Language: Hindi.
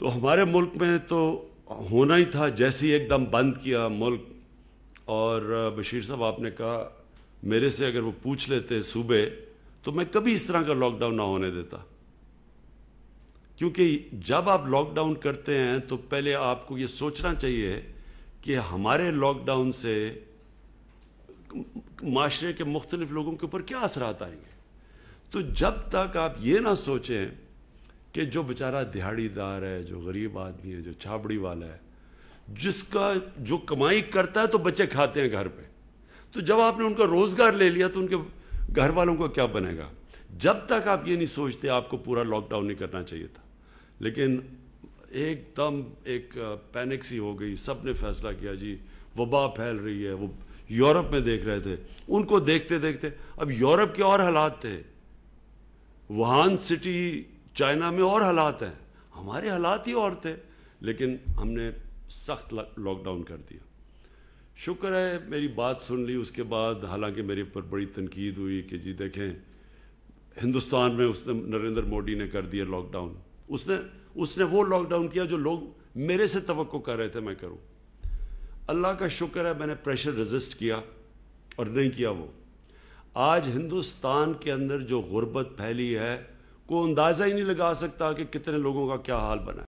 तो हमारे मुल्क में तो होना ही था जैसे ही एकदम बंद किया मुल्क और बशीर साहब आपने कहा मेरे से अगर वो पूछ लेते सूबे तो मैं कभी इस तरह का लॉकडाउन ना होने देता क्योंकि जब आप लॉकडाउन करते हैं तो पहले आपको ये सोचना चाहिए कि हमारे लॉकडाउन से माशरे के मुख्तलिफ लोगों के ऊपर क्या असरात आएंगे तो जब तक आप ये ना सोचें कि जो बेचारा दिहाड़ीदार है जो गरीब आदमी है जो छाबड़ी वाला है जिसका जो कमाई करता है तो बच्चे खाते हैं घर पे तो जब आपने उनका रोज़गार ले लिया तो उनके घर वालों को क्या बनेगा जब तक आप ये नहीं सोचते आपको पूरा लॉकडाउन नहीं करना चाहिए था लेकिन एकदम एक पैनिक सी हो गई सब ने फैसला किया जी वबा फैल रही है वो यूरोप में देख रहे थे उनको देखते देखते अब यूरोप के और हालात थे वुहान सिटी चाइना में और हालात हैं हमारे हालात ही और थे लेकिन हमने सख्त लॉकडाउन कर दिया शुक्र है मेरी बात सुन ली उसके बाद हालांकि मेरे ऊपर बड़ी तनकीद हुई कि जी देखें हिंदुस्तान में उसने नरेंद्र मोदी ने कर दिया लॉकडाउन उसने उसने वो लॉकडाउन किया जो लोग मेरे से तो कर रहे थे मैं करूँ अल्लाह का शुक्र है मैंने प्रेशर रजिस्ट किया और नहीं किया वो आज हिंदुस्तान के अंदर जो गुर्बत फैली है को अंदाज़ा ही नहीं लगा सकता कि कितने लोगों का क्या हाल बना